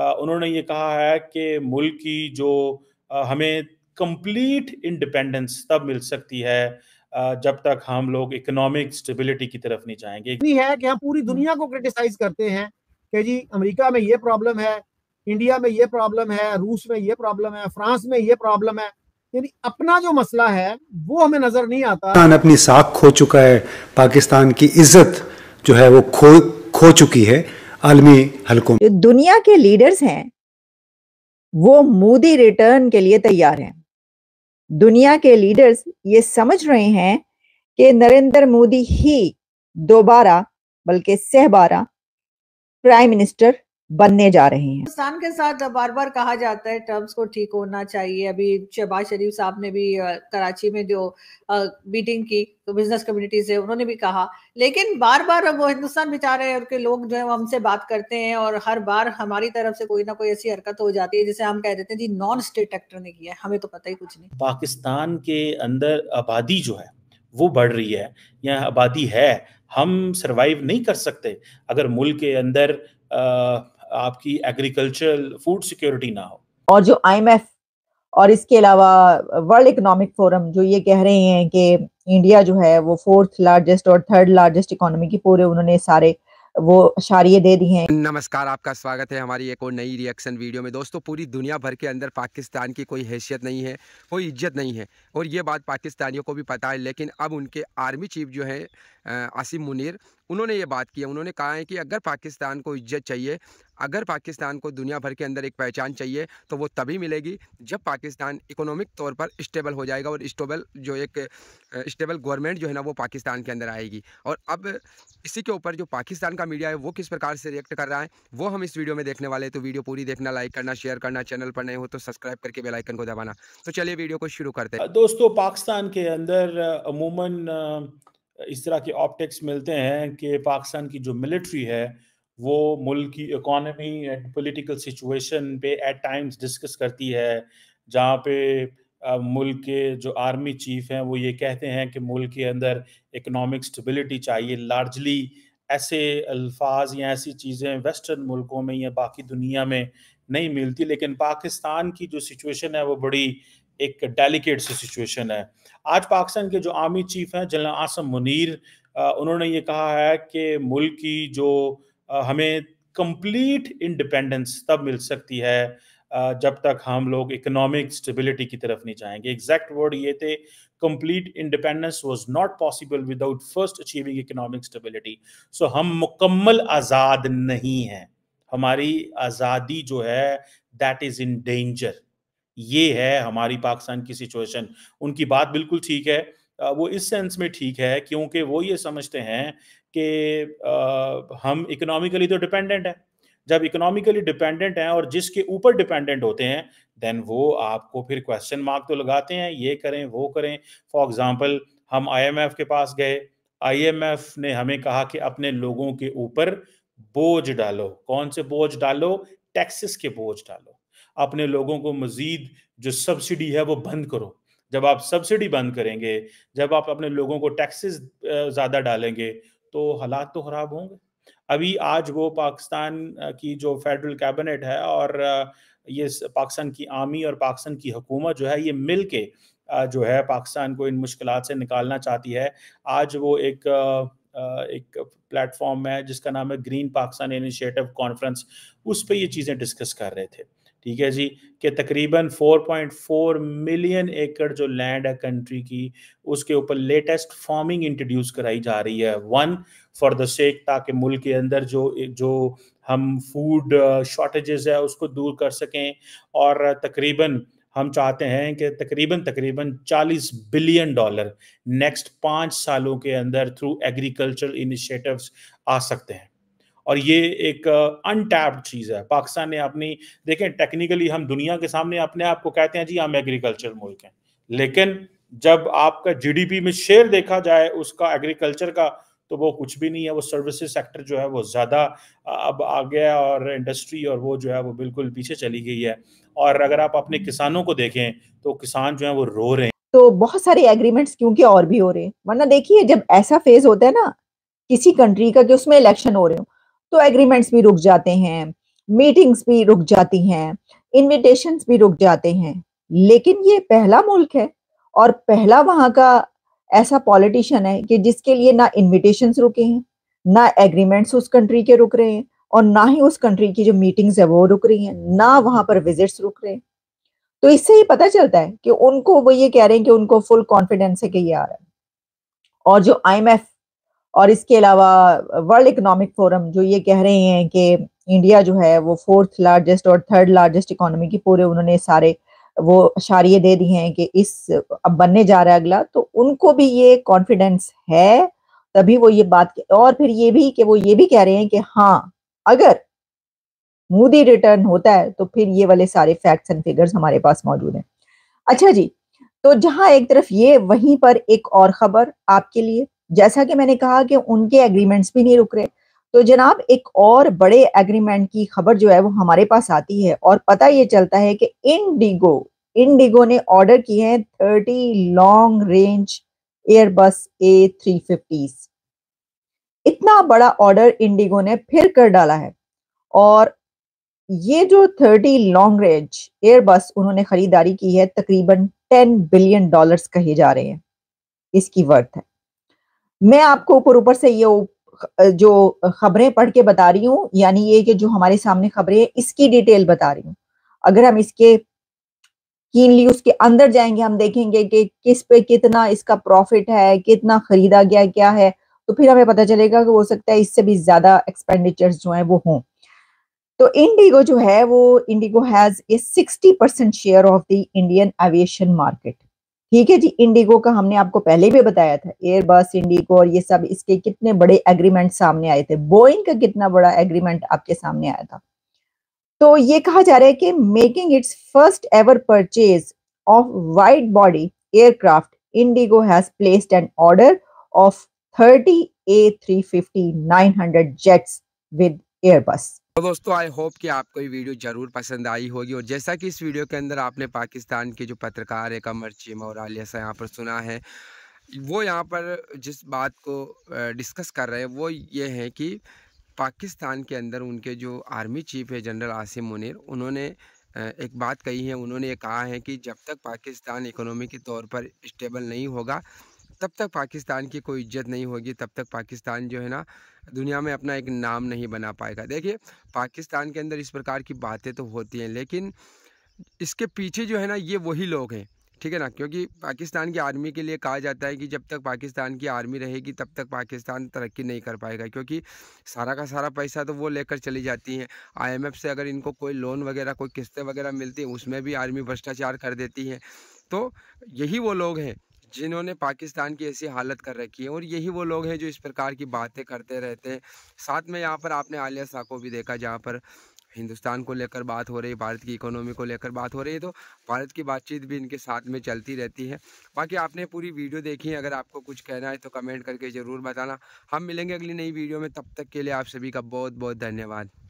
उन्होंने ये कहा है कि मुल्क की जो हमें कंप्लीट इंडिपेंडेंस तब मिल सकती है जब तक हम लोग इकोनॉमिक स्टेबिलिटी की तरफ नहीं जाएंगे है कि हम पूरी दुनिया को क्रिटिसाइज करते हैं कि जी अमेरिका में ये प्रॉब्लम है इंडिया में ये प्रॉब्लम है रूस में ये प्रॉब्लम है फ्रांस में ये प्रॉब्लम है यानी अपना जो मसला है वो हमें नजर नहीं आता पाकिस्तान अपनी साख खो चुका है पाकिस्तान की इज्जत जो है वो खो खो चुकी है आलमी हलकों जो दुनिया के लीडर्स हैं वो मोदी रिटर्न के लिए तैयार हैं दुनिया के लीडर्स ये समझ रहे हैं कि नरेंद्र मोदी ही दोबारा बल्कि सहबारा प्राइम मिनिस्टर बनने जा रहे हैं पाकिस्तान के साथ बार बार कहा जाता है टर्म्स को ठीक होना चाहिए अभी शहबाज शरीफ साहब ने भी कराची में जो मीटिंग की तो बिजनेस कम्युनिटी से उन्होंने भी कहा लेकिन बार बार वो हिंदुस्तान बेचारे हैं के लोग जो है वो हमसे बात करते हैं और हर बार हमारी तरफ से कोई ना कोई ऐसी हरकत हो जाती है जिसे हम कह देते हैं जी नॉन स्टेट एक्टर ने किया है हमें तो पता ही कुछ नहीं पाकिस्तान के अंदर आबादी जो है वो बढ़ रही है या आबादी है हम सरवाइव नहीं कर सकते अगर मुल्क के अंदर आ, आपकी एग्रीकल्चरल फूड सिक्योरिटी ना हो और जो आईएमएफ और इसके अलावा वर्ल्ड इकोनॉमिक फोरम जो ये कह रहे हैं कि इंडिया जो है वो फोर्थ लार्जेस्ट और थर्ड लार्जेस्ट इकोनॉमी की पूरे उन्होंने सारे वो शारिये दे दी हैं नमस्कार आपका स्वागत है हमारी एक और नई रिएक्शन वीडियो में दोस्तों पूरी दुनिया भर के अंदर पाकिस्तान की कोई हैसियत नहीं है कोई इज्जत नहीं है और ये बात पाकिस्तानियों को भी पता है लेकिन अब उनके आर्मी चीफ जो है आसिम मुनीर उन्होंने ये बात की है उन्होंने कहा है कि अगर पाकिस्तान को इज्जत चाहिए अगर पाकिस्तान को दुनिया भर के अंदर एक पहचान चाहिए तो वो तभी मिलेगी जब पाकिस्तान इकोनॉमिक तौर पर स्टेबल हो जाएगा और स्टेबल जो एक स्टेबल गवर्नमेंट जो है ना वो पाकिस्तान के अंदर आएगी और अब इसी के ऊपर जो पाकिस्तान का मीडिया है वो किस प्रकार से रिएक्ट कर रहा है वो हम इस वीडियो में देखने वाले हैं तो वीडियो पूरी देखना लाइक करना शेयर करना चैनल पर नए हो तो सब्सक्राइब करके बेलाइकन को दबाना तो चलिए वीडियो को शुरू करते हैं दोस्तों पाकिस्तान के अंदर अमूमन इस तरह के ऑप्टिक्स मिलते हैं कि पाकिस्तान की जो मिलिट्री है वो मुल्क की इकोनॉमी एंड पॉलिटिकल सिचुएशन पे एट टाइम्स डिस्कस करती है जहाँ पे मुल्क के जो आर्मी चीफ हैं वो ये कहते हैं कि मुल्क के अंदर इकोनॉमिक स्टेबिलिटी चाहिए लार्जली ऐसे अल्फाज या ऐसी चीज़ें वेस्टर्न मुल्कों में या बाकी दुनिया में नहीं मिलती लेकिन पाकिस्तान की जो सिचुएशन है वो बड़ी एक डेलिकेट सी सिचुएशन है आज पाकिस्तान के जो आर्मी चीफ हैं जनरल आसम मुनीर उन्होंने ये कहा है कि मुल्क की जो हमें कंप्लीट इंडिपेंडेंस तब मिल सकती है जब तक हम लोग इकोनॉमिक स्टेबिलिटी की तरफ नहीं जाएंगे एग्जैक्ट वर्ड ये थे complete independence was not possible without first achieving economic stability so हम मुकम्मल आज़ाद नहीं हैं हमारी आज़ादी जो है दैट इज़ इन डेंजर ये है हमारी पाकिस्तान की सिचुएशन उनकी बात बिल्कुल ठीक है वो इस सेंस में ठीक है क्योंकि वो ये समझते हैं कि हम इकोनॉमिकली तो डिपेंडेंट हैं जब इकोनॉमिकली डिपेंडेंट हैं और जिसके ऊपर डिपेंडेंट होते हैं देन वो आपको फिर क्वेश्चन मार्क तो लगाते हैं ये करें वो करें फॉर एग्जाम्पल हम एफ के पास गए एफ ने हमें कहा कि अपने लोगों के ऊपर बोझ डालो कौन से बोझ डालो टैक्सेस के बोझ डालो अपने लोगों को मजीद जो सब्सिडी है वो बंद करो जब आप सब्सिडी बंद करेंगे जब आप अपने लोगों को टैक्सेस ज़्यादा डालेंगे तो हालात तो ख़राब होंगे अभी आज वो पाकिस्तान की जो फेडरल कैबिनेट है और ये पाकिस्तान की आर्मी और पाकिस्तान की हुकूमत जो है ये मिल के जो है पाकिस्तान को इन मुश्किल से निकालना चाहती है आज वो एक एक प्लेटफॉर्म है जिसका नाम है ग्रीन पाकिस्तान इनिशिएटिव कॉन्फ्रेंस उस पर ये चीज़ें डिस्कस कर रहे थे ठीक है जी कि तकरीबन 4.4 मिलियन एकड़ जो लैंड है कंट्री की उसके ऊपर लेटेस्ट फार्मिंग इंट्रोड्यूस कराई जा रही है वन फॉर द सेक ताकि मुल्क के अंदर जो जो हम फूड शॉर्टेजेस है उसको दूर कर सकें और तकरीबन हम चाहते हैं कि तकरीबन तकरीबन 40 बिलियन डॉलर नेक्स्ट पाँच सालों के अंदर थ्रू एग्रीकल्चर इनिशिएटिव्स आ सकते हैं और ये एक अनटैप्ड चीज़ है पाकिस्तान ने अपनी देखें टेक्निकली हम दुनिया के सामने अपने आप को कहते हैं जी हम एग्रीकल्चर मुल्क हैं लेकिन जब आपका जीडीपी में शेयर देखा जाए उसका एग्रीकल्चर का तो वो कुछ भी नहीं है वो सर्विसेज सेक्टर जो है वो ज़्यादा अब आ गया और इंडस्ट्री और वो जो है वो बिल्कुल पीछे चली गई है और अगर आप अपने किसानों को देखें तो किसान जो है वो रो रहे हैं तो बहुत सारे एग्रीमेंट्स क्योंकि और भी हो रहे हैं वरना देखिए जब ऐसा फेज होता है ना किसी कंट्री का कि उसमें इलेक्शन हो रहे हो तो एग्रीमेंट्स भी रुक जाते हैं मीटिंग्स भी रुक जाती हैं इनविटेशंस भी रुक जाते हैं लेकिन ये पहला मुल्क है और पहला वहां का ऐसा पॉलिटिशियन है कि जिसके लिए ना इनविटेशन रुके हैं ना एग्रीमेंट्स उस कंट्री के रुक रहे हैं और ना ही उस कंट्री की जो मीटिंग्स है वो रुक रही हैं ना वहां पर विजिट्स रुक रहे हैं तो इससे ही पता चलता है कि उनको वो ये कह रहे हैं कि उनको फुल कॉन्फिडेंस है कि ये आ रहा है और जो आईएमएफ और इसके अलावा वर्ल्ड इकोनॉमिक फोरम जो ये कह रहे हैं कि इंडिया जो है वो फोर्थ लार्जेस्ट और थर्ड लार्जेस्ट इकोनॉमी की पूरे उन्होंने सारे वो इशारिये दे दिए हैं कि इस अब बनने जा रहा है अगला तो उनको भी ये कॉन्फिडेंस है तभी वो ये बात और फिर ये भी कि वो ये भी कह रहे हैं कि हाँ अगर मोदी रिटर्न होता है तो फिर ये वाले सारे फैक्ट्स एंड फिगर्स हमारे पास मौजूद हैं अच्छा जी तो जहां एक तरफ ये वहीं पर एक और खबर आपके लिए जैसा कि मैंने कहा कि उनके एग्रीमेंट्स भी नहीं रुक रहे तो जनाब एक और बड़े एग्रीमेंट की खबर जो है वो हमारे पास आती है और पता ये चलता है कि इनडिगो इनडिगो ने ऑर्डर किए हैं thirty long range Airbus A three fifties इतना बड़ा ऑर्डर इंडिगो ने फिर कर डाला है और ये जो थर्टी लॉन्ग रेंज एयरबस उन्होंने खरीदारी की है तकरीबन टेन बिलियन डॉलर्स कहे जा रहे हैं इसकी वर्थ है मैं आपको ऊपर ऊपर से ये जो खबरें पढ़ के बता रही हूँ यानी ये कि जो हमारे सामने खबरें हैं इसकी डिटेल बता रही हूँ अगर हम इसके कीनली उसके अंदर जाएंगे हम देखेंगे कि किस पे कितना इसका प्रॉफिट है कितना खरीदा गया क्या है तो फिर हमें पता चलेगा कि हो सकता है इससे भी ज्यादा एक्सपेंडिचर्स तो जो है वो हों तो इंडिगो जो है वो IndiGo has a sixty percent share of the Indian aviation market ठीक है जी इंडिगो का हमने आपको पहले भी बताया था एयरबस इंडिगो और ये सब इसके कितने बड़े एग्रीमेंट सामने आए थे बोइंग का कितना बड़ा एग्रीमेंट आपके सामने आया था तो ये कहा जा रहा है कि making its first ever purchase of wide body aircraft IndiGo has placed an order of fifty nine hundred jets with Airbus तो दोस्तों आई होप कि आपको ये वीडियो ज़रूर पसंद आई होगी और जैसा कि इस वीडियो के अंदर आपने पाकिस्तान के जो पत्रकार है कमर चीम और आलिया सा यहाँ पर सुना है वो यहाँ पर जिस बात को डिस्कस कर रहे हैं वो ये है कि पाकिस्तान के अंदर उनके जो आर्मी चीफ है जनरल आसिम मुनिर उन्होंने एक बात कही है उन्होंने ये कहा है कि जब तक पाकिस्तान इकोनॉमी के तौर पर स्टेबल नहीं होगा तब तक पाकिस्तान की कोई इज्जत नहीं होगी तब तक पाकिस्तान जो है ना दुनिया में अपना एक नाम नहीं बना पाएगा देखिए पाकिस्तान के अंदर इस प्रकार की बातें तो होती हैं लेकिन इसके पीछे जो है ना ये वही लोग हैं ठीक है ना क्योंकि पाकिस्तान की आर्मी के लिए कहा जाता है कि जब तक पाकिस्तान की आर्मी रहेगी तब तक पाकिस्तान तरक्की नहीं कर पाएगा क्योंकि सारा का सारा पैसा तो वो लेकर चली जाती हैं आईएमएफ से अगर इनको कोई लोन वगैरह कोई किस्तें वगैरह मिलती हैं उसमें भी आर्मी भ्रष्टाचार कर देती है तो यही वो लोग हैं जिन्होंने पाकिस्तान की ऐसी हालत कर रखी है और यही वो लोग हैं जो इस प्रकार की बातें करते रहते हैं साथ में यहाँ पर आपने आलिया शाह को भी देखा जहाँ पर हिंदुस्तान को लेकर बात हो रही है भारत की इकोनॉमी को लेकर बात हो रही है तो भारत की बातचीत भी इनके साथ में चलती रहती है बाकी आपने पूरी वीडियो देखी है अगर आपको कुछ कहना है तो कमेंट करके ज़रूर बताना हम मिलेंगे अगली नई वीडियो में तब तक के लिए आप सभी का बहुत बहुत धन्यवाद